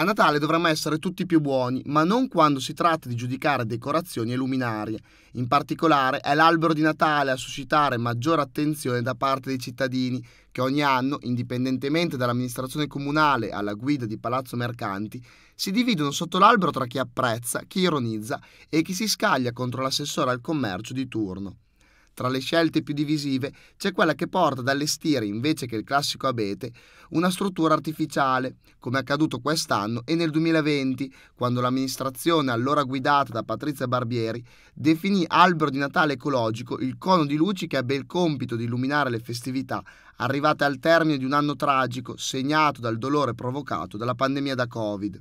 A Natale dovremmo essere tutti più buoni, ma non quando si tratta di giudicare decorazioni e luminarie. In particolare è l'albero di Natale a suscitare maggiore attenzione da parte dei cittadini, che ogni anno, indipendentemente dall'amministrazione comunale alla guida di Palazzo Mercanti, si dividono sotto l'albero tra chi apprezza, chi ironizza e chi si scaglia contro l'assessore al commercio di turno. Tra le scelte più divisive c'è quella che porta ad allestire, invece che il classico abete, una struttura artificiale, come è accaduto quest'anno e nel 2020, quando l'amministrazione allora guidata da Patrizia Barbieri definì albero di Natale ecologico il cono di luci che ebbe il compito di illuminare le festività arrivate al termine di un anno tragico segnato dal dolore provocato dalla pandemia da Covid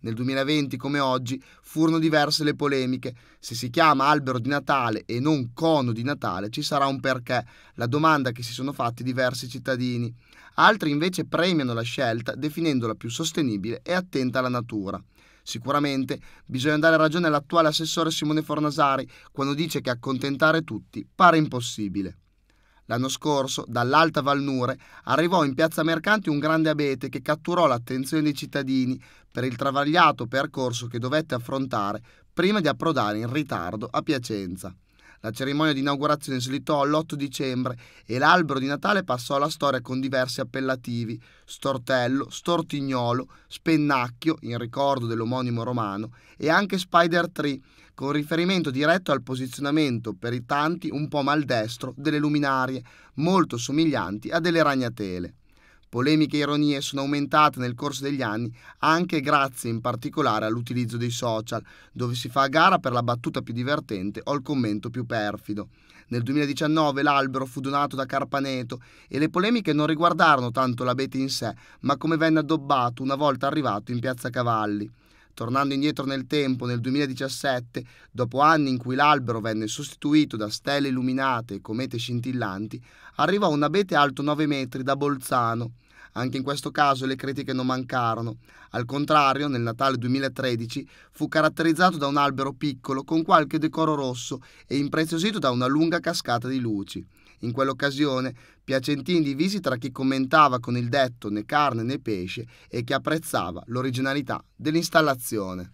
nel 2020 come oggi, furono diverse le polemiche. Se si chiama albero di Natale e non cono di Natale ci sarà un perché, la domanda che si sono fatti diversi cittadini. Altri invece premiano la scelta definendola più sostenibile e attenta alla natura. Sicuramente bisogna dare ragione all'attuale assessore Simone Fornasari quando dice che accontentare tutti pare impossibile. L'anno scorso, dall'Alta Valnure, arrivò in Piazza Mercanti un grande abete che catturò l'attenzione dei cittadini per il travagliato percorso che dovette affrontare prima di approdare in ritardo a Piacenza. La cerimonia di inaugurazione slittò litò l'8 dicembre e l'albero di Natale passò alla storia con diversi appellativi: Stortello, Stortignolo, Spennacchio, in ricordo dell'omonimo romano, e anche Spider Tree, con riferimento diretto al posizionamento per i tanti un po' maldestro delle luminarie, molto somiglianti a delle ragnatele. Polemiche e ironie sono aumentate nel corso degli anni anche grazie in particolare all'utilizzo dei social, dove si fa gara per la battuta più divertente o il commento più perfido. Nel 2019 l'albero fu donato da Carpaneto e le polemiche non riguardarono tanto l'abete in sé, ma come venne addobbato una volta arrivato in Piazza Cavalli. Tornando indietro nel tempo, nel 2017, dopo anni in cui l'albero venne sostituito da stelle illuminate e comete scintillanti, arrivò un abete alto 9 metri da Bolzano, anche in questo caso le critiche non mancarono. Al contrario, nel Natale 2013 fu caratterizzato da un albero piccolo con qualche decoro rosso e impreziosito da una lunga cascata di luci. In quell'occasione Piacentini divisi tra chi commentava con il detto né carne né pesce e chi apprezzava l'originalità dell'installazione.